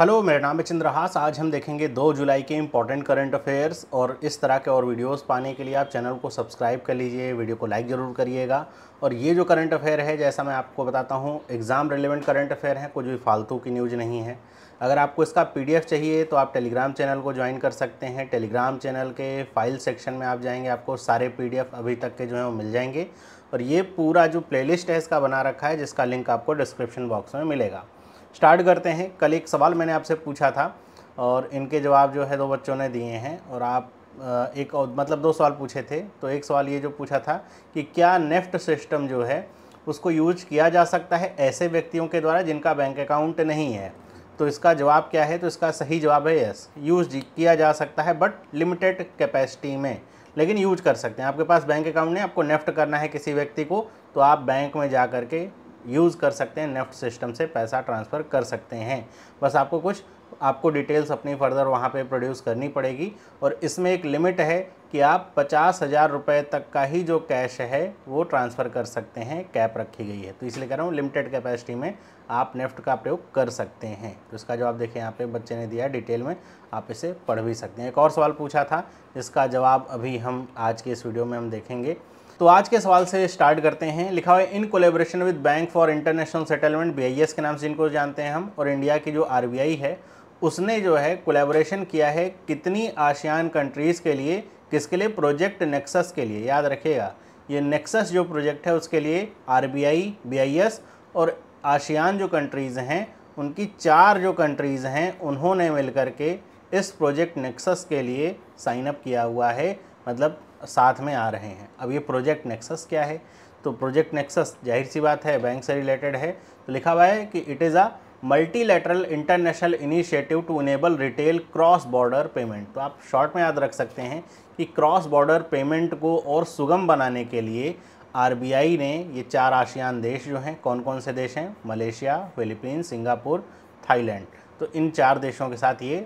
hello मेरा नाम है चंद्रहास आज हम देखेंगे 2 जुलाई के इम्पॉर्टेंट करंट अफेयर्स और इस तरह के और वीडियोस पाने के लिए आप चैनल को सब्सक्राइब कर लीजिए वीडियो को लाइक ज़रूर करिएगा और ये जो करंट अफेयर है जैसा मैं आपको बताता हूँ एग्ज़ाम रिलेवेंट करंट अफेयर हैं कुछ भी फालतू की न्यूज़ नहीं है अगर आपको इसका पी चाहिए तो आप टेलीग्राम चैनल को ज्वाइन कर सकते हैं टेलीग्राम चैनल के फाइल सेक्शन में आप जाएंगे आपको सारे पी अभी तक के जो हैं वो मिल जाएंगे और ये पूरा जो प्ले है इसका बना रखा है जिसका लिंक आपको डिस्क्रिप्शन बॉक्स में मिलेगा स्टार्ट करते हैं कल एक सवाल मैंने आपसे पूछा था और इनके जवाब जो है दो बच्चों ने दिए हैं और आप एक और मतलब दो सवाल पूछे थे तो एक सवाल ये जो पूछा था कि क्या नेफ्ट सिस्टम जो है उसको यूज किया जा सकता है ऐसे व्यक्तियों के द्वारा जिनका बैंक अकाउंट नहीं है तो इसका जवाब क्या है तो इसका सही जवाब है यस यूज किया जा सकता है बट लिमिटेड कैपेसिटी में लेकिन यूज कर सकते हैं आपके पास बैंक अकाउंट नहीं आपको नेफ्ट करना है किसी व्यक्ति को तो आप बैंक में जा कर के यूज़ कर सकते हैं नेफ्ट सिस्टम से पैसा ट्रांसफ़र कर सकते हैं बस आपको कुछ आपको डिटेल्स अपनी फर्दर वहाँ पे प्रोड्यूस करनी पड़ेगी और इसमें एक लिमिट है कि आप पचास हज़ार रुपये तक का ही जो कैश है वो ट्रांसफ़र कर सकते हैं कैप रखी गई है तो इसलिए कह रहा हूँ लिमिटेड कैपेसिटी में आप नेफ्ट का प्रयोग कर सकते हैं तो इसका जवाब देखिए यहाँ पे बच्चे ने दिया डिटेल में आप इसे पढ़ भी सकते हैं एक और सवाल पूछा था इसका जवाब अभी हम आज के इस वीडियो में हम देखेंगे तो आज के सवाल से स्टार्ट करते हैं लिखा हुआ है in collaboration with Bank for International Settlement B के नाम से इनको जानते हैं हम और इंडिया की जो आर है उसने जो है कोलेब्रेशन किया है कितनी आशियान कंट्रीज़ के लिए किसके लिए प्रोजेक्ट नेक्सस के लिए याद रखिएगा ये नेक्सस जो प्रोजेक्ट है उसके लिए आर बी और आशियान जो कंट्रीज़ हैं उनकी चार जो कंट्रीज़ हैं उन्होंने मिल के इस प्रोजेक्ट नेक्सस के लिए साइनअप किया हुआ है मतलब साथ में आ रहे हैं अब ये प्रोजेक्ट नेक्सस क्या है तो प्रोजेक्ट नेक्सस जाहिर सी बात है बैंक से रिलेटेड है तो लिखा हुआ है कि it is a multilateral international initiative to enable retail cross border payment तो आप शॉर्ट में याद रख सकते हैं कि क्रॉस बॉर्डर पेमेंट को और सुगम बनाने के लिए आर ने ये चार आशियान देश जो हैं कौन कौन से देश हैं मलेशिया फिलीपींस सिंगापुर थाईलैंड तो इन चार देशों के साथ ये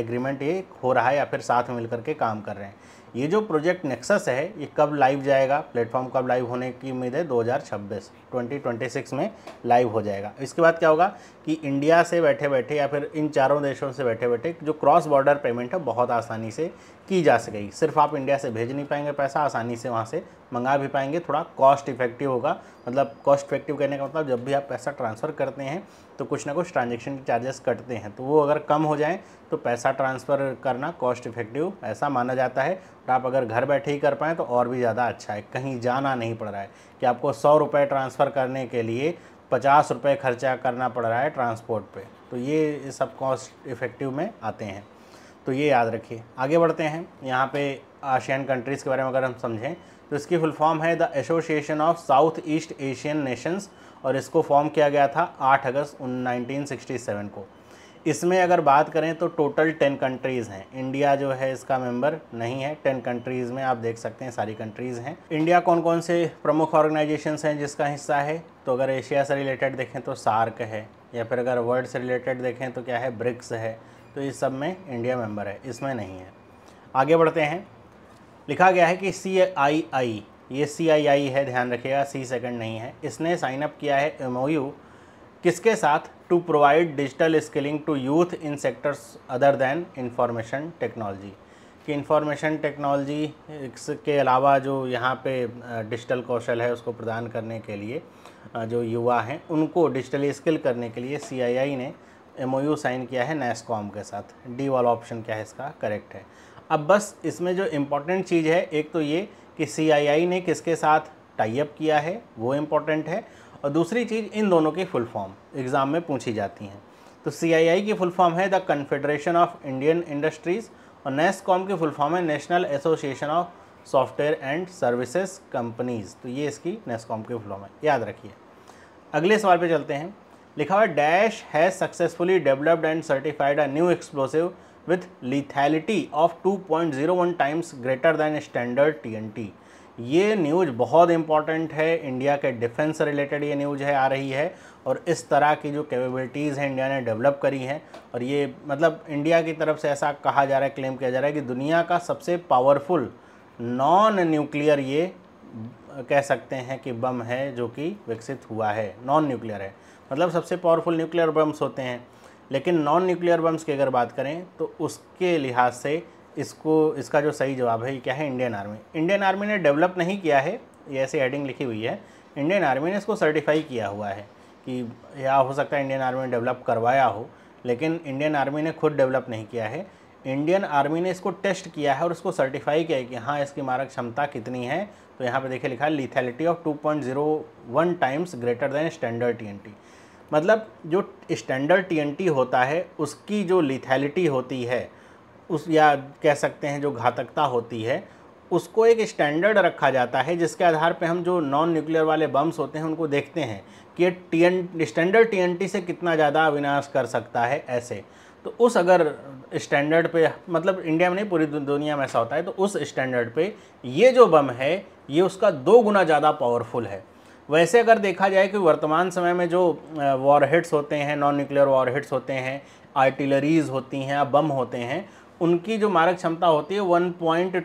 एग्रीमेंट ये हो रहा है या फिर साथ मिलकर के काम कर रहे हैं ये जो प्रोजेक्ट नेक्सस है ये कब लाइव जाएगा प्लेटफॉर्म कब लाइव होने की उम्मीद है 2026 2026 में लाइव हो जाएगा इसके बाद क्या होगा कि इंडिया से बैठे बैठे या फिर इन चारों देशों से बैठे बैठे जो क्रॉस बॉर्डर पेमेंट है बहुत आसानी से की जा सकेगी सिर्फ आप इंडिया से भेज नहीं पाएंगे पैसा आसानी से वहाँ से मंगा भी पाएंगे थोड़ा कॉस्ट इफेक्टिव होगा मतलब कॉस्ट इफेक्टिव कहने का मतलब जब भी आप पैसा ट्रांसफ़र करते हैं तो कुछ ना कुछ ट्रांजेक्शन के चार्जेस कटते हैं तो वो अगर कम हो जाएँ तो पैसा ट्रांसफ़र करना कॉस्ट इफेक्टिव ऐसा माना जाता है और आप अगर घर बैठे ही कर पाएँ तो और भी ज़्यादा अच्छा है कहीं जाना नहीं पड़ रहा है कि आपको सौ रुपये ट्रांसफ़र करने के लिए पचास रुपये खर्चा करना पड़ रहा है ट्रांसपोर्ट पर तो ये सब कॉस्ट इफ़ेक्टिव में आते हैं तो ये याद रखिए आगे बढ़ते हैं यहाँ पे आशियान कंट्रीज़ के बारे में अगर हम समझें तो इसकी फुल फॉर्म है the Association of South East Asian Nations और इसको फॉर्म किया गया था 8 अगस्त 1967 को इसमें अगर बात करें तो टोटल टेन कंट्रीज़ हैं इंडिया जो है इसका मेंबर नहीं है टेन कंट्रीज़ में आप देख सकते हैं सारी कंट्रीज़ हैं इंडिया कौन कौन से प्रमुख ऑर्गेनाइजेशंस हैं जिसका हिस्सा है तो अगर एशिया से रिलेटेड देखें तो सार्क है या फिर अगर वर्ल्ड से रिलेटेड देखें तो क्या है ब्रिक्स है तो इस सब में इंडिया मेंबर है इसमें नहीं है आगे बढ़ते हैं लिखा गया है कि सी आई आई ये सी आई आई है ध्यान रखिएगा सी सेकंड नहीं है इसने साइन अप किया है एम किसके साथ to provide digital skilling to youth in sectors other than information technology कि इंफॉर्मेशन टेक्नोलॉजी के अलावा जो यहाँ पे डिजिटल कौशल है उसको प्रदान करने के लिए जो युवा हैं उनको डिजिटली स्किल करने के लिए सी ने एम साइन किया है नेस्कॉम के साथ डी वाला ऑप्शन क्या है इसका करेक्ट है अब बस इसमें जो इम्पोर्टेंट चीज़ है एक तो ये कि सी ने किसके साथ टाइप किया है वो इम्पोर्टेंट है और दूसरी चीज़ इन दोनों की फुल फॉर्म एग्ज़ाम में पूछी जाती हैं तो सी की फुल फॉर्म है the Confederation of Indian Industries और नेस्कॉम की फुल फॉर्म है National Association of Software and Services Companies तो ये इसकी नेस्कॉम की फुल फॉर्म है याद रखिए अगले सवाल पे चलते हैं लिखा हुआ dash has successfully developed and certified a new explosive with lethality of 2.01 times greater than standard TNT ये न्यूज़ बहुत इंपॉर्टेंट है इंडिया के डिफेंस रिलेटेड ये न्यूज़ है आ रही है और इस तरह की जो कैपेबिलिटीज़ हैं इंडिया ने डेवलप करी हैं और ये मतलब इंडिया की तरफ से ऐसा कहा जा रहा है क्लेम किया जा रहा है कि दुनिया का सबसे पावरफुल नॉन न्यूक्लियर ये कह सकते हैं कि बम है जो कि विकसित हुआ है नॉन न्यूक्लियर है मतलब सबसे पावरफुल न्यूक्लियर बम्स होते हैं लेकिन नॉन न्यूक्लियर बम्स की अगर बात करें तो उसके लिहाज से इसको इसका जो सही जवाब है ये क्या है इंडियन आर्मी इंडियन आर्मी ने डेवलप नहीं किया है ये ऐसी हेडिंग लिखी हुई है इंडियन आर्मी ने इसको सर्टिफाई किया हुआ है कि या हो सकता है इंडियन आर्मी ने डेवलप करवाया हो लेकिन इंडियन आर्मी ने खुद डेवलप नहीं किया है इंडियन आर्मी ने इसको टेस्ट किया है और उसको सर्टिफाई किया है कि हाँ इसकी मारक क्षमता कितनी है तो यहाँ पे देखिए लिखा है lethality of 2.01 times greater than standard TNT मतलब जो स्टैंडर्ड टीएनटी होता है उसकी जो लिथैलिटी होती है उस या कह सकते हैं जो घातकता होती है उसको एक स्टैंडर्ड रखा जाता है जिसके आधार पर हम जो नॉन न्यूक्लियर वाले बम्स होते हैं उनको देखते हैं कि ये टी स्टैंडर्ड टी से कितना ज़्यादा विनाश कर सकता है ऐसे तो उस अगर स्टैंडर्ड पे मतलब इंडिया में नहीं पूरी दुनिया में ऐसा होता है तो उस स्टैंडर्ड पे ये जो बम है ये उसका दो गुना ज़्यादा पावरफुल है वैसे अगर देखा जाए कि वर्तमान समय में जो वॉरहेड्स होते हैं नॉन न्यूक्लियर वॉरहेड्स होते हैं आर्टिलरीज होती हैं या बम होते हैं उनकी जो मारक क्षमता होती है 1.25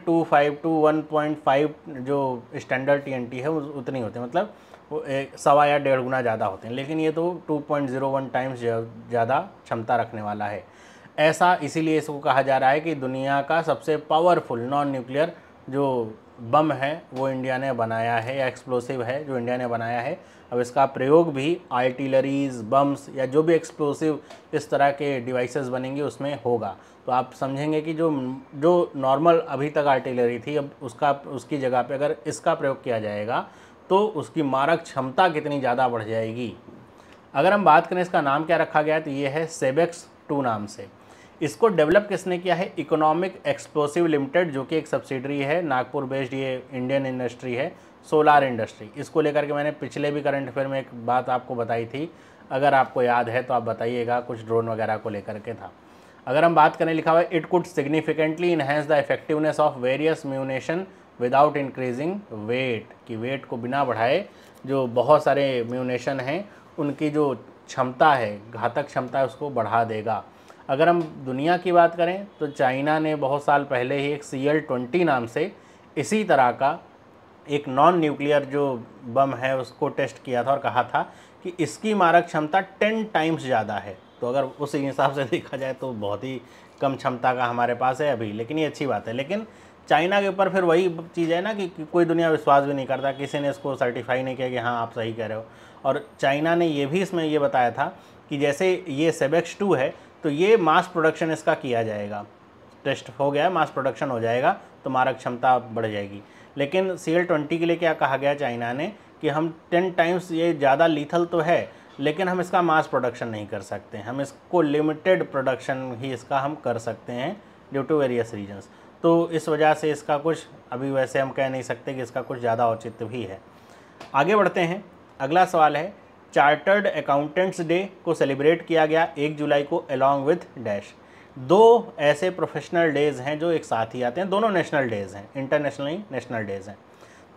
टू 1.5 जो स्टैंडर्ड टी है उतनी होती है मतलब सवा या डेढ़ गुना ज़्यादा होते हैं लेकिन ये तो 2.01 टाइम्स ज़्यादा क्षमता रखने वाला है ऐसा इसीलिए इसको कहा जा रहा है कि दुनिया का सबसे पावरफुल नॉन न्यूक्लियर जो बम है वो इंडिया ने बनाया है या एक्सप्लोसिव है जो इंडिया ने बनाया है अब इसका प्रयोग भी आर्टिलरीज बम्स या जो भी एक्सप्लोसिव इस तरह के डिवाइसेस बनेंगे उसमें होगा तो आप समझेंगे कि जो जो नॉर्मल अभी तक आर्टिलरी थी अब उसका उसकी जगह पे अगर इसका प्रयोग किया जाएगा तो उसकी मारक क्षमता कितनी ज़्यादा बढ़ जाएगी अगर हम बात करें इसका नाम क्या रखा गया तो ये है सेबेक्स टू नाम से इसको डेवलप किसने किया है इकोनॉमिक एक्सप्लोसिव लिमिटेड जो कि एक सब्सिडरी है नागपुर बेस्ड ये इंडियन इंडस्ट्री है सोलार इंडस्ट्री इसको लेकर के मैंने पिछले भी करंट अफेयर में एक बात आपको बताई थी अगर आपको याद है तो आप बताइएगा कुछ ड्रोन वगैरह को लेकर के था अगर हम बात करें लिखा हुआ it could significantly enhance the effectiveness of various munition without increasing weight कि वेट को बिना बढ़ाए जो बहुत सारे म्यूनेशन हैं उनकी जो क्षमता है घातक क्षमता है उसको बढ़ा देगा अगर हम दुनिया की बात करें तो चाइना ने बहुत साल पहले ही एक सी एल ट्वेंटी नाम से इसी तरह का एक नॉन न्यूक्लियर जो बम है उसको टेस्ट किया था और कहा था कि इसकी मारक क्षमता टेन टाइम्स ज़्यादा है तो अगर उस हिसाब से देखा जाए तो बहुत ही कम क्षमता का हमारे पास है अभी लेकिन ये अच्छी बात है लेकिन चाइना के ऊपर फिर वही चीज़ है ना कि, कि कोई दुनिया विश्वास भी नहीं करता किसी ने इसको सर्टिफाई नहीं किया कि हाँ आप सही कह रहे हो और चाइना ने ये भी इसमें ये बताया था कि जैसे ये सेबेक्स टू है तो ये मास प्रोडक्शन इसका किया जाएगा टेस्ट हो गया मास प्रोडक्शन हो जाएगा तो मारक क्षमता बढ़ जाएगी लेकिन सी एल ट्वेंटी के लिए क्या कहा गया चाइना ने कि हम टेन टाइम्स ये ज़्यादा लीथल तो है लेकिन हम इसका मास प्रोडक्शन नहीं कर सकते हम इसको लिमिटेड प्रोडक्शन ही इसका हम कर सकते हैं ड्यू टू वेरियस रीजन्स तो इस वजह से इसका कुछ अभी वैसे हम कह नहीं सकते कि इसका कुछ ज़्यादा औचित्य भी है आगे बढ़ते हैं अगला सवाल है चार्टर्ड अकाउंटेंट्स डे को सेलिब्रेट किया गया एक जुलाई को अलॉन्ग विथ डैश दो ऐसे प्रोफेशनल डेज़ हैं जो एक साथ ही आते हैं दोनों नेशनल डेज़ हैं इंटरनेशनली नेशनल डेज़ हैं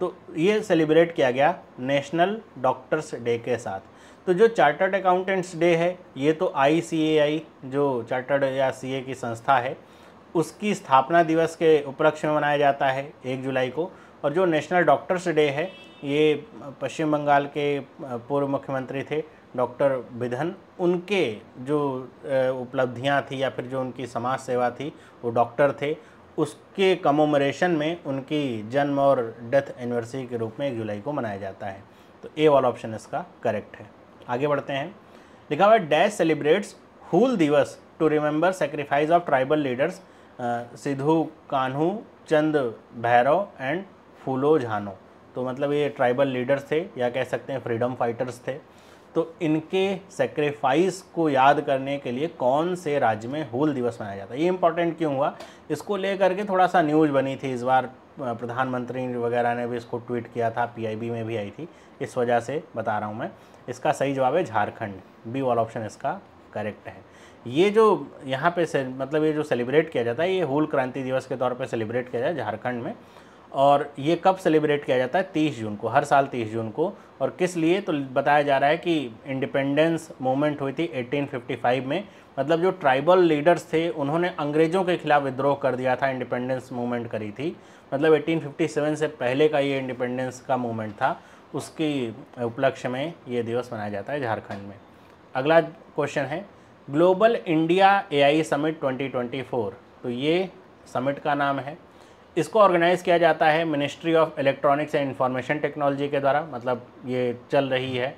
तो ये सेलिब्रेट किया गया नेशनल डॉक्टर्स डे के साथ तो जो चार्टर्ड अकाउंटेंट्स डे है ये तो आई जो चार्टर्ड या सी की संस्था है उसकी स्थापना दिवस के उपलक्ष्य में मनाया जाता है एक जुलाई को और जो नेशनल डॉक्टर्स डे है ये पश्चिम बंगाल के पूर्व मुख्यमंत्री थे डॉक्टर बिधन उनके जो उपलब्धियां थी या फिर जो उनकी समाज सेवा थी वो डॉक्टर थे उसके कमोमरेशन में उनकी जन्म और डेथ एनिवर्सरी के रूप में एक जुलाई को मनाया जाता है तो ए वाला ऑप्शन इसका करेक्ट है आगे बढ़ते हैं लिखा हुआ है dash celebrates Hul Diwas to remember sacrifice of tribal leaders Sidhu Kanhu Chand Bhairav and Phulo Jhano तो मतलब ये ट्राइबल लीडर्स थे या कह सकते हैं फ्रीडम फाइटर्स थे तो इनके सेक्रीफाइस को याद करने के लिए कौन से राज्य में होल दिवस मनाया जाता है ये इंपॉर्टेंट क्यों हुआ इसको लेकर के थोड़ा सा न्यूज़ बनी थी इस बार प्रधानमंत्री वगैरह ने भी इसको ट्वीट किया था पीआईबी में भी आई थी इस वजह से बता रहा हूँ मैं इसका सही जवाब है झारखंड बी वाला ऑप्शन इसका करेक्ट है ये जो यहाँ पे से मतलब ये जो सेलिब्रेट किया जाता है ये होल क्रांति दिवस के तौर पर सेलिब्रेट किया जाए झारखंड में और ये कब सेलिब्रेट किया जाता है 30 जून को हर साल 30 जून को और किस लिए तो बताया जा रहा है कि इंडिपेंडेंस मूवमेंट हुई थी 1855 में मतलब जो ट्राइबल लीडर्स थे उन्होंने अंग्रेज़ों के खिलाफ विद्रोह कर दिया था इंडिपेंडेंस मूवमेंट करी थी मतलब 1857 से पहले का ये इंडिपेंडेंस का मूवमेंट था उसकी उपलक्ष्य में ये दिवस मनाया जाता है झारखंड में अगला क्वेश्चन है Global India A Summit twenty तो ये समिट का नाम है इसको ऑर्गेनाइज़ किया जाता है Ministry of Electronics and Information Technology के द्वारा मतलब ये चल रही है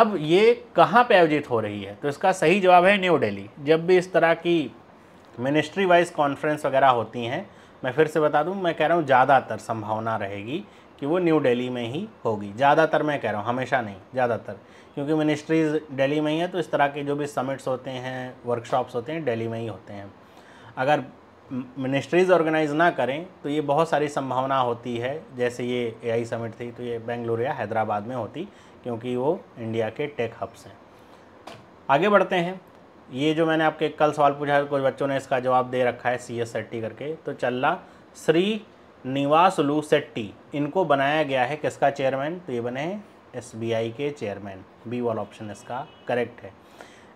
अब ये कहाँ पर आयोजित हो रही है तो इसका सही जवाब है न्यू डेली जब भी इस तरह की मिनिस्ट्री वाइज कॉन्फ्रेंस वगैरह होती हैं मैं फिर से बता दूँ मैं कह रहा हूँ ज़्यादातर संभावना रहेगी कि वो न्यू डेली में ही होगी ज़्यादातर मैं कह रहा हूँ हमेशा नहीं ज़्यादातर क्योंकि मिनिस्ट्रीज़ डेली में ही है तो इस तरह के जो भी समिट्स होते हैं वर्कशॉप्स होते हैं डेली में ही होते हैं अगर मिनिस्ट्रीज़ ऑर्गेनाइज ना करें तो ये बहुत सारी संभावना होती है जैसे ये एआई समिट थी तो ये बेंगलुरु या हैदराबाद में होती क्योंकि वो इंडिया के टेक हब्स हैं आगे बढ़ते हैं ये जो मैंने आपके कल सवाल पूछा कुछ बच्चों ने इसका जवाब दे रखा है सी एस सेट्टी करके तो चल्ला श्री निवास लू सेट्टी इनको बनाया गया है किसका चेयरमैन तो ये बने हैं एस के चेयरमैन बी वाला ऑप्शन इसका करेक्ट है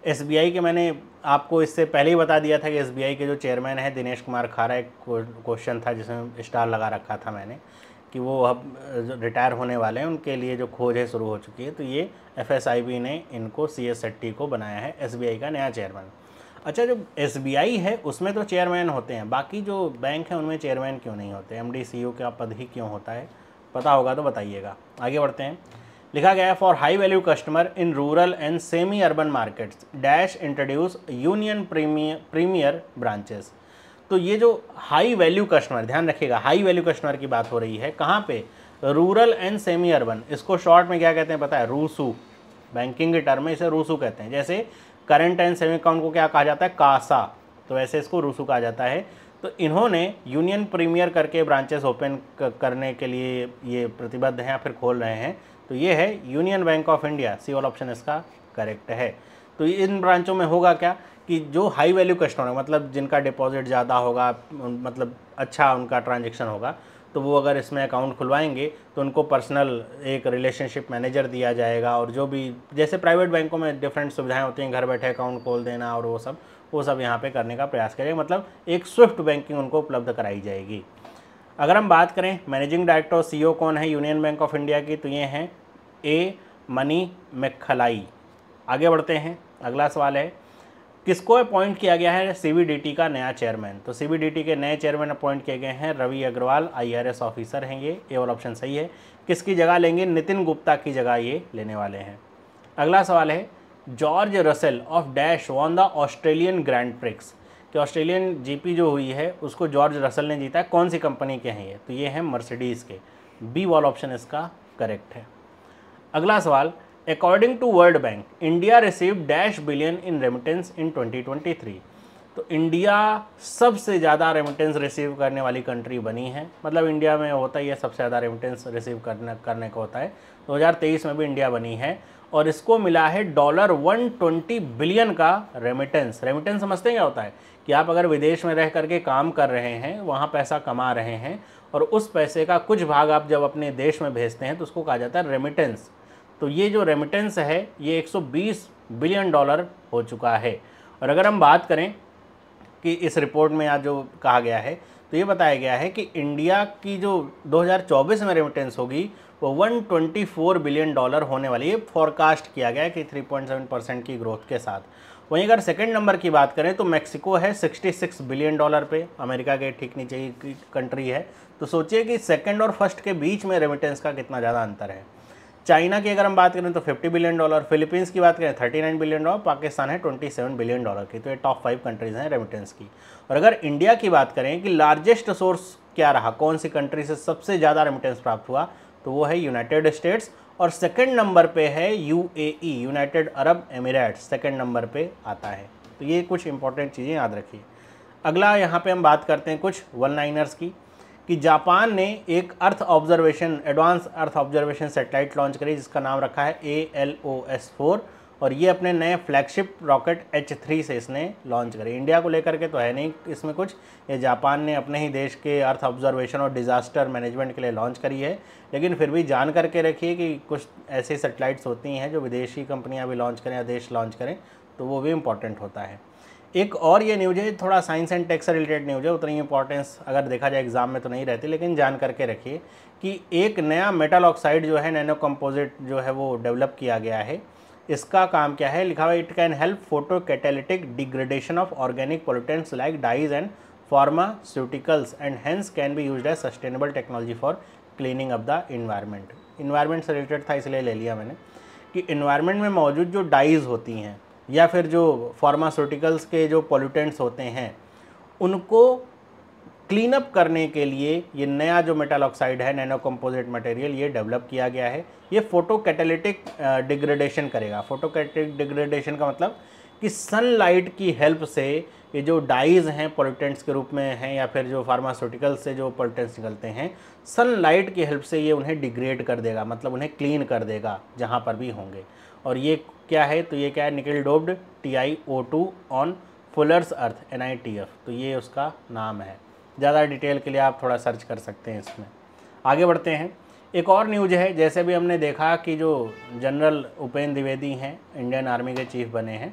एस के मैंने आपको इससे पहले ही बता दिया था कि एस के जो चेयरमैन हैं दिनेश कुमार खारा एक क्वेश्चन था जिसमें स्टार लगा रखा था मैंने कि वो अब रिटायर होने वाले हैं उनके लिए जो खोज है शुरू हो चुकी है तो ये एफ ने इनको सी एस को बनाया है एस का नया चेयरमैन अच्छा जो एस है उसमें तो चेयरमैन होते हैं बाकी जो बैंक हैं उनमें चेयरमैन क्यों नहीं होते एम डी का पद ही क्यों होता है पता होगा तो बताइएगा आगे बढ़ते हैं लिखा गया है for high value customer in rural and semi urban markets dash introduce Union Premier branches तो ये जो हाई वैल्यू कस्टमर ध्यान रखिएगा हाई वैल्यू कस्टमर की बात हो रही है कहाँ पे रूरल एंड सेमी अर्बन इसको शॉर्ट में क्या कहते हैं पता है रूसू बैंकिंग के टर्म में इसे रूसू कहते हैं जैसे करंट एंड सेविंग अकाउंट को क्या कहा जाता है कासा तो वैसे इसको रूसू कहा जाता है तो इन्होंने यूनियन प्रीमियर करके ब्रांचेस ओपन करने के लिए ये प्रतिबद्ध हैं या फिर खोल रहे हैं तो ये है Union Bank of India C वाला ऑप्शन इसका करेक्ट है तो इन ब्रांचों में होगा क्या कि जो हाई वैल्यू कस्टमर है मतलब जिनका डिपॉजिट ज़्यादा होगा मतलब अच्छा उनका ट्रांजेक्शन होगा तो वो अगर इसमें अकाउंट खुलवाएंगे तो उनको पर्सनल एक रिलेशनशिप मैनेजर दिया जाएगा और जो भी जैसे प्राइवेट बैंकों में डिफरेंट सुविधाएं होती हैं घर बैठे अकाउंट खोल देना और वो सब वो सब यहाँ पे करने का प्रयास करेगा मतलब एक स्विफ्ट बैंकिंग उनको उपलब्ध कराई जाएगी अगर हम बात करें मैनेजिंग डायरेक्टर और सीईओ e कौन है यूनियन बैंक ऑफ इंडिया की तो ये हैं ए मनी मेखलाई आगे बढ़ते हैं अगला सवाल है किसको अपॉइंट किया गया है सी का नया चेयरमैन तो सी के नए चेयरमैन अपॉइंट किए गए हैं रवि अग्रवाल आईआरएस ऑफिसर हैं ये ए और ऑप्शन सही है किसकी जगह लेंगे नितिन गुप्ता की जगह ये लेने वाले हैं अगला सवाल है George Russell of dash won the Australian Grand Prix कि ऑस्ट्रेलियन जीपी जो हुई है उसको जॉर्ज रसल ने जीता है कौन सी कंपनी के हैं ये तो ये हैं मर्सिडीज़ के बी वॉल ऑप्शन इसका करेक्ट है अगला सवाल according to World Bank India receive dash billion in remittance in 2023 तो इंडिया सबसे ज़्यादा रेमिटेंस रिसीव करने वाली कंट्री बनी है मतलब इंडिया में होता ही है सबसे ज़्यादा रेमिटेंस रिसीव करने करने का होता है 2023 में भी इंडिया बनी है और इसको मिला है डॉलर 120 बिलियन का रेमिटेंस रेमिटेंस समझते हैं क्या होता है कि आप अगर विदेश में रह करके काम कर रहे हैं वहाँ पैसा कमा रहे हैं और उस पैसे का कुछ भाग आप जब अपने देश में भेजते हैं तो उसको कहा जाता है रेमिटेंस तो ये जो रेमिटेंस है ये 120 बिलियन डॉलर हो चुका है और अगर हम बात करें कि इस रिपोर्ट में आज जो कहा गया है तो ये बताया गया है कि इंडिया की जो 2024 में रेमिटेंस होगी वो 124 बिलियन डॉलर होने वाली है फॉरकास्ट किया गया है कि 3.7 परसेंट की ग्रोथ के साथ वहीं अगर सेकंड नंबर की बात करें तो मेक्सिको है 66 बिलियन डॉलर पे अमेरिका के ठीक नीचे की कंट्री है तो सोचिए कि सेकंड और फर्स्ट के बीच में रेमिटेंस का कितना ज़्यादा अंतर है चाइना की अगर हम बात करें तो 50 बिलियन डॉलर फिलीपींस की बात करें 39 बिलियन डॉलर पाकिस्तान है 27 बिलियन डॉलर की तो ये टॉप फाइव कंट्रीज़ हैं रेमिटेंस की और अगर इंडिया की बात करें कि लार्जेस्ट सोर्स क्या रहा कौन सी कंट्री से सबसे ज़्यादा रेमिटेंस प्राप्त हुआ तो वो है यूनाइटेड स्टेट्स और सेकंड नंबर पे है UAE United Arab Emirates second number पे आता है तो ये कुछ इंपॉर्टेंट चीज़ें याद रखिए अगला यहाँ पे हम बात करते हैं कुछ वन लाइनर्स की कि जापान ने एक earth observation advance earth observation satellite launch करी जिसका नाम रखा है A L O S four और ये अपने नए फ्लैगशिप रॉकेट एच थ्री से इसने लॉन्च करी इंडिया को लेकर के तो है नहीं इसमें कुछ ये जापान ने अपने ही देश के अर्थ ऑब्जर्वेशन और डिज़ास्टर मैनेजमेंट के लिए लॉन्च करी है लेकिन फिर भी जान करके रखिए कि कुछ ऐसी सेटेलाइट्स होती हैं जो विदेशी कंपनियाँ भी लॉन्च करें या देश लॉन्च करें तो वो भी इम्पॉर्टेंट होता है एक और ये न्यूज है थोड़ा science and tech related news है उतनी इंपॉर्टेंस अगर देखा जाए एग्जाम में तो नहीं रहती लेकिन जान करके रखिए कि एक नया मेटल ऑक्साइड जो है नैनो कंपोजिट जो है वो डेवलप किया गया है इसका काम क्या है लिखा हुआ it can help photo catalytic degradation of organic pollutants like dyes and pharmaceuticals and hence can be use as sustainable technology for cleaning up the environment environment से रिलेटेड था इसलिए ले लिया मैंने कि इन्वायरमेंट में मौजूद जो डाइज होती हैं या फिर जो फार्मास्यूटिकल्स के जो पोल्यूटेंट्स होते हैं उनको क्लीनअप करने के लिए ये नया जो मेटल ऑक्साइड है नैनो कंपोजिट मटेरियल ये डेवलप किया गया है ये फोटो कैटेलिटिक डिग्रेडेशन करेगा फोटो कैटेलिटिक डिग्रेडेशन का मतलब कि सनलाइट की हेल्प से ये जो डाइज हैं पोलिटेंट्स के रूप में हैं या फिर जो फार्मास्यूटिकल से जो पोलिटेंट्स निकलते हैं सनलाइट की हेल्प से ये उन्हें डिग्रेड कर देगा मतलब उन्हें क्लीन कर देगा जहाँ पर भी होंगे और ये क्या है तो ये क्या है nickel doped T I O two on fuller's earth N I T F तो ये उसका नाम है ज़्यादा डिटेल के लिए आप थोड़ा सर्च कर सकते हैं इसमें आगे बढ़ते हैं एक और न्यूज है जैसे भी हमने देखा कि जो जनरल उपेंद्र द्विवेदी हैं इंडियन आर्मी के चीफ बने हैं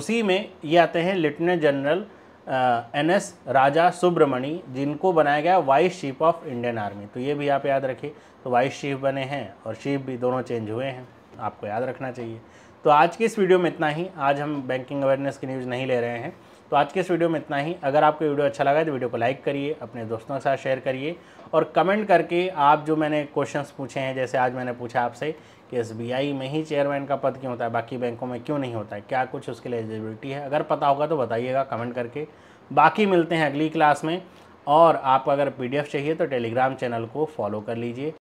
उसी में ये आते हैं lieutenant general N S Raja Subramani जिनको बनाया गया vice chief of Indian Army तो ये भी आप याद रखिए तो वाइस चीफ बने हैं और चीफ भी दोनों चेंज हुए हैं आपको याद रखना चाहिए तो आज की इस वीडियो में इतना ही आज हम बैंकिंग अवेयरनेस की न्यूज़ नहीं ले रहे हैं तो आज के इस वीडियो में इतना ही अगर आपको वीडियो अच्छा लगा तो वीडियो को लाइक करिए अपने दोस्तों के साथ शेयर करिए और कमेंट करके आप जो मैंने क्वेश्चंस पूछे हैं जैसे आज मैंने पूछा आपसे कि एस में ही चेयरमैन का पद क्यों होता है बाकी बैंकों में क्यों नहीं होता है क्या कुछ उसके लिए एलिजिबिलिटी है अगर पता होगा तो बताइएगा कमेंट करके बाकी मिलते हैं अगली क्लास में और आप अगर पी चाहिए तो टेलीग्राम चैनल को फॉलो कर लीजिए